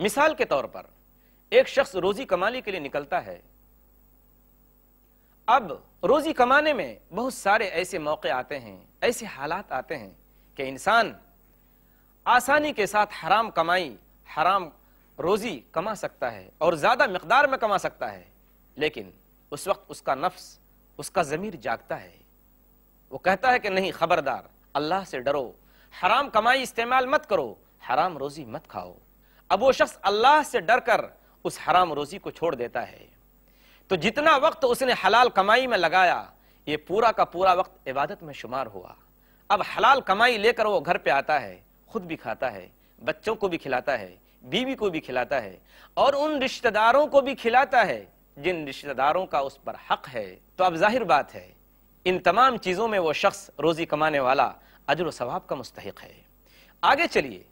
मिसाल के तौर पर एक शख्स रोजी कमाने के लिए निकलता है अब रोजी कमाने में बहुत सारे ऐसे मौके आते हैं ऐसे हालात आते हैं कि इंसान आसानी के साथ हराम कमाई हराम रोजी कमा सकता है और ज़्यादा मकदार में कमा सकता है लेकिन उस वक्त उसका नफ्स उसका ज़मीर जागता है वो कहता है कि नहीं खबरदार अल्लाह से डरो हराम कमाई इस्तेमाल मत करो हराम रोजी मत खाओ अब वो शख्स अल्लाह से डर कर उस हराम रोजी को छोड़ देता है तो जितना वक्त उसने हलाल कमाई में लगाया ये पूरा का पूरा वक्त इबादत में शुमार हुआ अब हलाल कमाई लेकर वो घर पे आता है खुद भी खाता है बच्चों को भी खिलाता है बीवी को भी खिलाता है और उन रिश्तेदारों को भी खिलाता है जिन रिश्तेदारों का उस पर हक है तो अब जाहिर बात है इन तमाम चीज़ों में वो शख्स रोज़ी कमाने वाला अजर सवाब का मुस्तक है आगे चलिए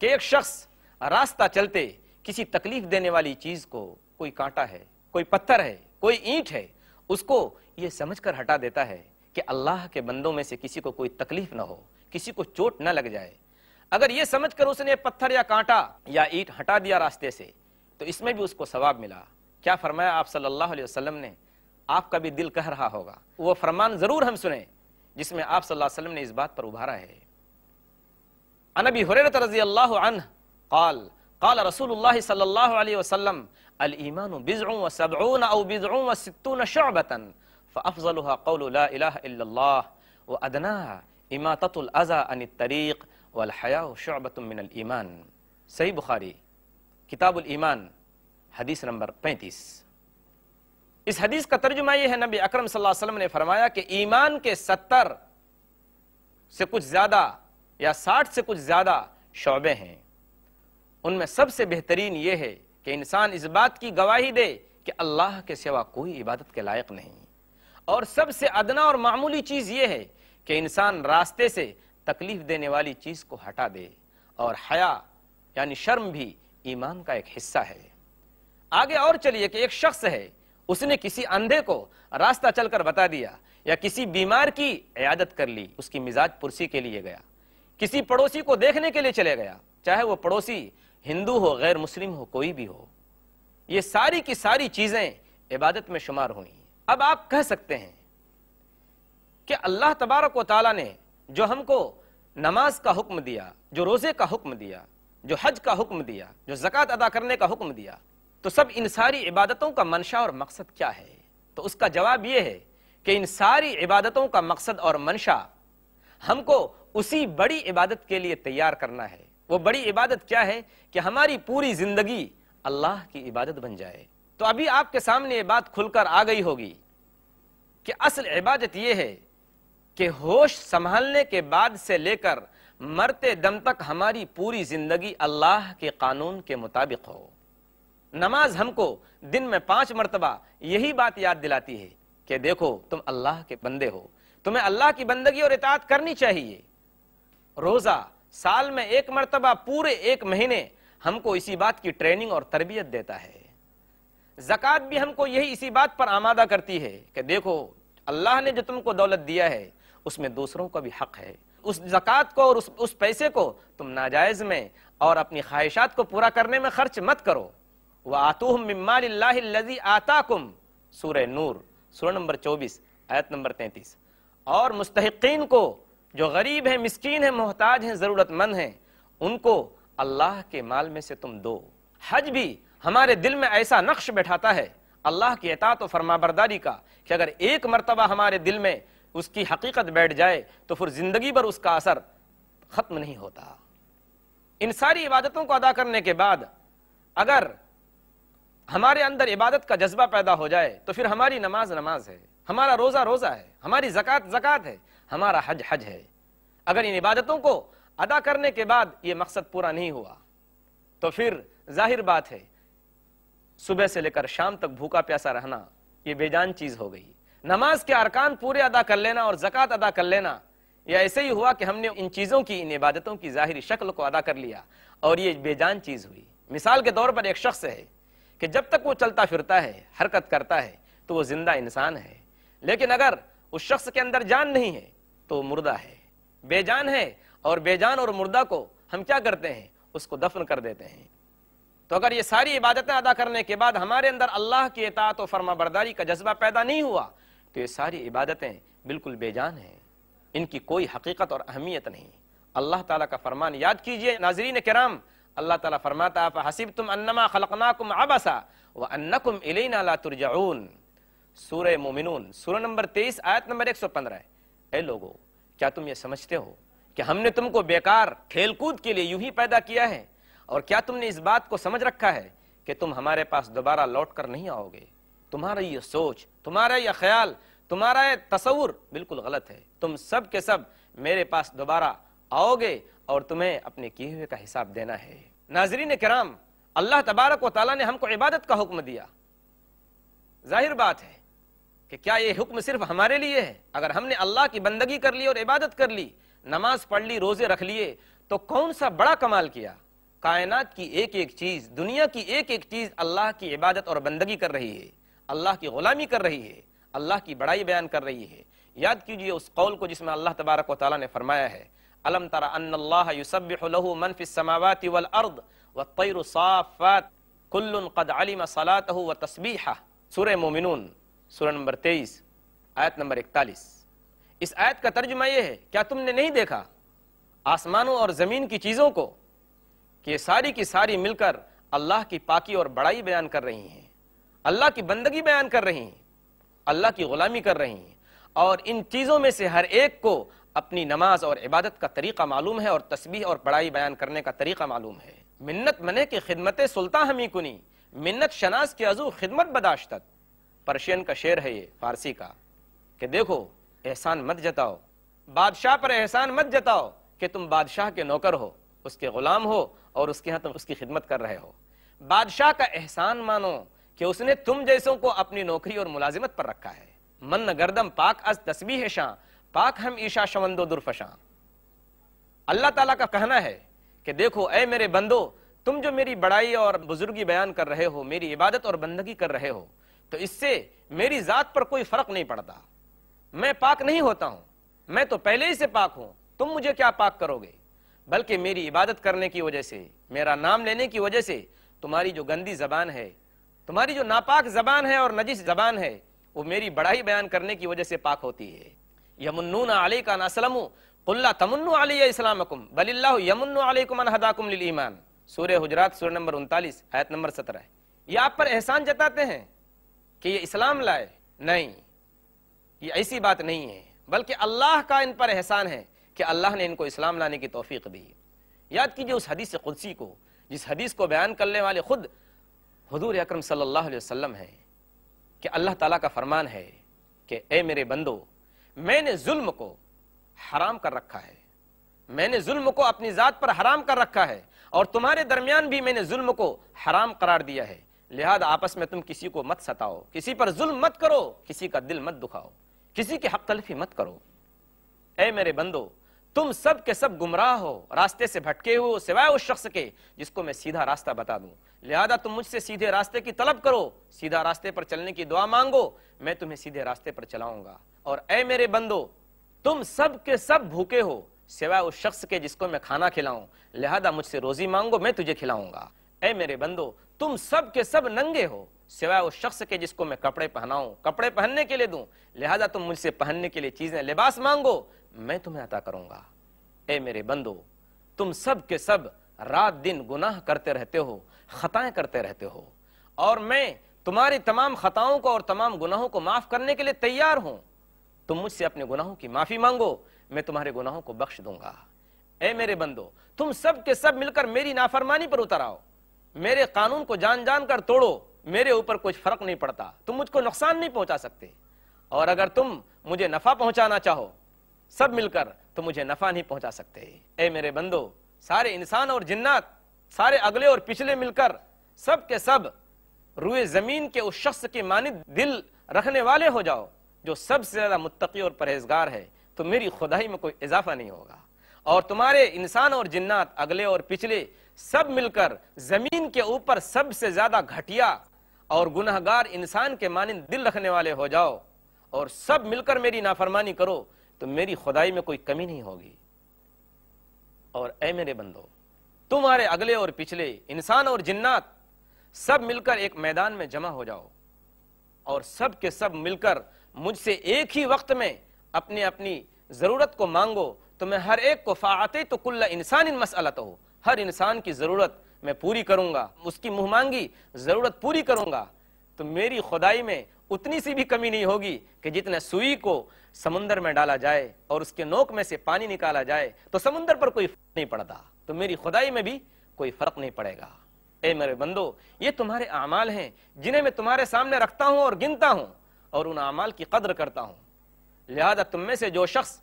कि एक शख्स रास्ता चलते किसी तकलीफ देने वाली चीज को कोई कांटा है कोई पत्थर है कोई ईंट है उसको ये समझकर हटा देता है कि अल्लाह के बंदों में से किसी को कोई तकलीफ ना हो किसी को चोट ना लग जाए अगर ये समझकर उसने पत्थर या कांटा या ईंट हटा दिया रास्ते से तो इसमें भी उसको सवाब मिला क्या फरमाया आप सल्लल्लाहु अलैहि वसल्लम ने आपका भी दिल कह रहा होगा वो फरमान जरूर हम सुने जिसमें आप सल्लल्लाहु अलैहि वसल्लम ने इस बात पर उभारा है अनबी हुरैरा रजी अल्लाह अन्ह काल काल रसूल सल्ला वसलम अलईमान बिजू व सबून अव बिजू व सितून शबतन फ़ल कौल्ला व अदना इमातुलज़ा अन तरीक़ वलहया शबतमिनईमान सही बुखारी किताबुलईमान हदीस नंबर पैंतीस इस हदीस का तर्जुमा यह है नबी अकरम सल्लल्लाहु अलैहि वसल्लम ने फरमाया कि ईमान के सत्तर से कुछ ज्यादा या साठ से कुछ ज्यादा शौबे हैं उनमें सबसे बेहतरीन ये है कि इंसान इस बात की गवाही दे कि अल्लाह के सिवा कोई इबादत के लायक नहीं और सबसे अदना और मामूली चीज़ ये है कि इंसान रास्ते से तकलीफ देने वाली चीज़ को हटा दे और हया यानी शर्म भी ईमान का एक हिस्सा है आगे और चलिए कि एक शख्स है उसने किसी अंधे को रास्ता चलकर बता दिया या किसी बीमार की इयादत कर ली उसकी मिजाज पुरसी के लिए गया किसी पड़ोसी को देखने के लिए चले गया चाहे वो पड़ोसी हिंदू हो गैर मुस्लिम हो कोई भी हो ये सारी की सारी चीज़ें इबादत में शुमार हुई अब आप कह सकते हैं कि अल्लाह तबारक व ताली ने जो हमको नमाज का हुक्म दिया जो रोज़े का हुक्म दिया जो हज का हुक्म दिया जो जक़ात अदा करने का हुक्म दिया तो सब इन सारी इबादतों का मंशा और मकसद क्या है तो उसका जवाब यह है कि इन सारी इबादतों का मकसद और मंशा हमको उसी बड़ी इबादत के लिए तैयार करना है वो बड़ी इबादत क्या है कि हमारी पूरी जिंदगी अल्लाह की इबादत बन जाए तो अभी आपके सामने ये बात खुलकर आ गई होगी कि असल इबादत ये है कि होश संभालने के बाद से लेकर मरते दम तक हमारी पूरी जिंदगी अल्लाह के कानून के मुताबिक हो नमाज हमको दिन में पांच मरतबा यही बात याद दिलाती है कि देखो तुम अल्लाह के बंदे हो तुम्हें अल्लाह की बंदगी और इतात करनी चाहिए रोजा साल में एक मरतबा पूरे एक महीने हमको इसी बात की ट्रेनिंग और तरबियत देता है जक़ात भी हमको यही इसी बात पर आमादा करती है कि देखो अल्लाह ने जो तुमको दौलत दिया है उसमें दूसरों का भी हक है उस जक़ात को और उस, उस पैसे को तुम नाजायज में और अपनी ख्वाहिशात को पूरा करने में खर्च मत करो वह आतूह मिम्माजी आता कुम सूर नूर सूर नंबर चौबीस आयत नंबर तैतीस और मुस्तकिन को जो गरीब हैं मिस्किन हैं मोहताज हैं ज़रूरतमंद हैं उनको अल्लाह के माल में से तुम दो हज भी हमारे दिल में ऐसा नक्श बैठाता है अल्लाह की एतात और फरमाबरदारी का कि अगर एक मरतबा हमारे दिल में उसकी हकीकत बैठ जाए तो फिर ज़िंदगी भर उसका असर ख़त्म नहीं होता इन सारी इबादतों को अदा करने के बाद अगर हमारे अंदर इबादत का जज्बा पैदा हो जाए तो फिर हमारी नमाज नमाज है हमारा रोज़ा रोज़ा है हमारी जक़ात जक़ात है हमारा हज हज है अगर इन इबादतों को अदा करने के बाद ये मकसद पूरा नहीं हुआ तो फिर जाहिर बात है सुबह से लेकर शाम तक भूखा प्यासा रहना ये बेजान चीज हो गई नमाज के अरकान पूरे अदा कर लेना और जक़ात अदा कर लेना यह ऐसे ही हुआ कि हमने इन चीज़ों की इन इबादतों की जाहिर शक्ल को अदा कर लिया और ये बेजान चीज़ हुई मिसाल के तौर पर एक शख्स है कि जब तक वो चलता फिरता है हरकत करता है तो वो ज़िंदा इंसान है लेकिन अगर उस शख्स के अंदर जान नहीं है तो मुर्दा है बेजान है और बेजान और मुर्दा को हम क्या करते हैं उसको दफन कर देते हैं तो अगर ये सारी इबादतें अदा करने के बाद हमारे अंदर अल्लाह की एतात और फर्मा बरदारी का जज्बा पैदा नहीं हुआ तो ये सारी इबादतें बिल्कुल बेजान हैं इनकी कोई हकीकत और अहमियत नहीं अल्लाह ताला का फरमान याद कीजिए नाजरीन कराम अल्लाह ताला फरमाता हसीब तुम अन्नमा खलकनाकुम आबासा व अन्नकुम इलेना ला तुरजाउन सूरह मोमिनून सूरह नंबर तेईस आयत नंबर एक सौ पंद्रह ए लोगों क्या तुम ये समझते हो कि हमने तुमको बेकार खेलकूद के लिए यूं ही पैदा किया है और क्या तुमने इस बात को समझ रखा है कि तुम हमारे पास दोबारा लौट कर नहीं आओगे तुम्हारा ये सोच तुम्हारा यह ख्याल तुम्हारा यह तस्वुर बिल्कुल गलत है तुम सब के सब मेरे पास दोबारा आओगे और तुम्हें अपने किए हुए का हिसाब देना है नाजरीन कराम अल्लाह तबारक वाली ने हमको इबादत का हुक्म दिया जाहिर बात है कि क्या ये हुक्म सिर्फ हमारे लिए है अगर हमने अल्लाह की बंदगी कर ली और इबादत कर ली नमाज पढ़ ली रोजे रख लिए तो कौन सा बड़ा कमाल किया कायनात की एक एक चीज दुनिया की एक एक चीज अल्लाह की इबादत और बंदगी कर रही है अल्लाह की गुलामी कर रही है अल्लाह की बड़ाई बयान कर रही है याद कीजिए उस कौल को जिसमें अल्लाह तबारक वाली ने फरमाया है अलम तरा अल्लाह यूसब मनफिस समावती व तैर साफ़ात सुर मोमिन सूरह नंबर तेईस आयत नंबर इकतालीस इस आयत का तर्जमा यह है क्या तुमने नहीं देखा आसमानों और ज़मीन की चीज़ों को कि ये सारी की सारी मिलकर अल्लाह की पाकी और बड़ाई बयान कर रही हैं अल्लाह की बंदगी बयान कर रही हैं अल्लाह की ग़ुलामी कर रही हैं और इन चीज़ों में से हर एक को अपनी नमाज और इबादत का तरीक़ा मालूम है और तस्बीह और बड़ाई बयान करने का तरीक़ा मालूम है मिन्नत मने की खिदमत सुल्तान हमी कुनी मिन्नत शनाज के अजू खिदमत बदाशत पर्शियन का शेर है ये फारसी का कि देखो एहसान मत जताओ बादशाह पर एहसान मत जताओ कि तुम बादशाह के नौकर हो उसके गुलाम हो और उसके यहाँ तुम उसकी खिदमत कर रहे हो बादशाह का एहसान मानो कि उसने तुम जैसों को अपनी नौकरी और मुलाजिमत पर रखा है मन गर्दम पाक अज तस्बी है शाह पाक हम ईशा शवंदो दुर्फशां अल्लाह तला का कहना है कि देखो ऐ मेरे बंदो तुम जो मेरी बड़ाई और बुजुर्गी बयान कर रहे हो मेरी इबादत और बंदगी कर रहे हो तो इससे मेरी जात पर कोई फर्क नहीं पड़ता मैं पाक नहीं होता हूं मैं तो पहले ही से पाक हूं तुम मुझे क्या पाक करोगे बल्कि मेरी इबादत करने की वजह से मेरा नाम लेने की वजह से तुम्हारी जो गंदी जबान है तुम्हारी जो नापाक जबान है और नजिस जबान है वो मेरी बड़ाई बयान करने की वजह से पाक होती है यमुन्नून अली का नसलमु कुल्ला तमन्नु अली इस्लामकुम बलिल्ला यमुन्नु अलैकुम हदाकुम ईमान सूर्य हुजरात सूर्य नंबर उनतालीस आयत नंबर सत्रह ये आप पर एहसान जताते हैं कि ये इस्लाम लाए नहीं ये ऐसी बात नहीं है बल्कि अल्लाह का इन पर एहसान है कि अल्लाह ने इनको इस्लाम लाने की तोफ़ी दी याद कीजिए उस हदीस कुदसी को जिस हदीस को बयान करने वाले खुद हजूर अक्रम सल्लल्लाहु अलैहि वसल्लम हैं कि अल्लाह ताला का फरमान है कि ए मेरे बंदो मैंने जुल्म को हराम कर रखा है मैंने जुल्म को अपनी ज़ात पर हराम कर रखा है और तुम्हारे दरमियान भी मैंने जुल्म को हराम करार दिया है लिहाजा आपस में तुम किसी को मत सताओ किसी पर जुल्म मत करो किसी का दिल मत दुखाओ किसी की हक तलफी मत करो ए मेरे बंदो तुम सब के सब गुमराह हो रास्ते से भटके हो सिवाय उस शख्स के जिसको मैं सीधा रास्ता बता दूं लिहाजा तुम मुझसे सीधे रास्ते की तलब करो सीधा रास्ते पर चलने की दुआ मांगो मैं तुम्हें सीधे रास्ते पर चलाऊंगा और ए मेरे बंदो तुम सब के सब भूखे हो सिवाय उस शख्स के जिसको मैं खाना खिलाऊं लिहाजा मुझसे रोजी मांगो मैं तुझे खिलाऊंगा ए मेरे बंदो तुम सब के सब नंगे हो सिवाय उस शख्स के जिसको मैं कपड़े पहनाऊं कपड़े पहनने के लिए दूं लिहाजा तुम मुझसे पहनने के लिए चीजें लिबास मांगो मैं तुम्हें अता करूंगा ए मेरे बंदो तुम सब के सब रात दिन गुनाह करते रहते हो खताएं करते रहते हो और मैं तुम्हारी तमाम खताओं को और तमाम गुनाहों को माफ करने के लिए तैयार हूं तुम मुझसे अपने गुनाहों की माफी मांगो मैं तुम्हारे गुनाहों को बख्श दूंगा ए मेरे बंदो तुम सब के सब मिलकर मेरी नाफरमानी पर उतर आओ मेरे कानून को जान जान कर तोड़ो मेरे ऊपर कुछ फर्क नहीं पड़ता तुम मुझको नुकसान नहीं पहुंचा सकते और अगर तुम मुझे नफा पहुंचाना चाहो सब मिलकर तो मुझे नफा नहीं पहुंचा सकते ए मेरे बंदो सारे इंसान और जिन्नात सारे अगले और पिछले मिलकर सब के सब रुए जमीन के उस शख्स के मानित दिल रखने वाले हो जाओ जो सबसे ज्यादा मुत्तकी और परहेजगार है तो मेरी खुदाई में कोई इजाफा नहीं होगा और तुम्हारे इंसान और जिन्नात अगले और पिछले सब मिलकर जमीन के ऊपर सबसे ज्यादा घटिया और गुनहगार इंसान के मानंद दिल रखने वाले हो जाओ और सब मिलकर मेरी नाफरमानी करो तो मेरी खुदाई में कोई कमी नहीं होगी और ऐ मेरे बंदो तुम्हारे अगले और पिछले इंसान और जिन्नात सब मिलकर एक मैदान में जमा हो जाओ और सब के सब मिलकर मुझसे एक ही वक्त में अपनी अपनी जरूरत को मांगो तो मैं हर एक को फाते तो कुल्ला इंसान इन मसलत हो हर इंसान की ज़रूरत मैं पूरी करूंगा उसकी मुंह मांगी ज़रूरत पूरी करूंगा तो मेरी खुदाई में उतनी सी भी कमी नहीं होगी कि जितने सुई को समुंदर में डाला जाए और उसके नोक में से पानी निकाला जाए तो समुंदर पर कोई फर्क नहीं पड़ता तो मेरी खुदाई में भी कोई फर्क नहीं पड़ेगा ए मेरे बंदो ये तुम्हारे अमाल हैं जिन्हें मैं तुम्हारे सामने रखता हूँ और गिनता हूं और उन अमाल की कदर करता हूं लिहाजा तुम में से जो शख्स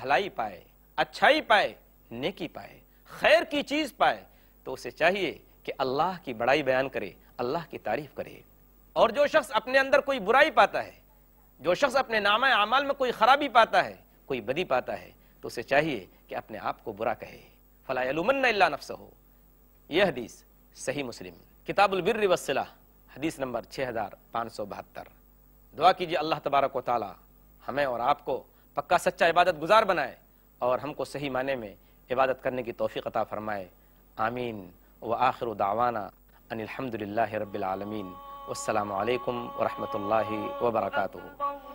भलाई पाए अच्छाई पाए नेकी पाए खैर की चीज पाए तो उसे चाहिए कि अल्लाह की बड़ाई बयान करे अल्लाह की तारीफ करे और जो शख्स अपने अंदर कोई बुराई पाता है जो शख्स अपने नामा अमाल में कोई खराबी पाता है कोई बदी पाता है तो उसे चाहिए कि अपने आप को बुरा कहे फलामन नफ्स हो यह हदीस सही मुस्लिम किताबुलबिर वसला हदीस नंबर छः हज़ार पाँच सौ बहत्तर दुआ कीजिए अल्लाह तबारक वाली हमें और आपको पक्का सच्चा इबादत गुजार बनाए और हमको सही माने में इबादत करने की तोफ़ी अता फ़रमाए आमीन व आखिर दावाना अनिलहमदिल्ला रबालमीन अल्लाम वरहमल वर्का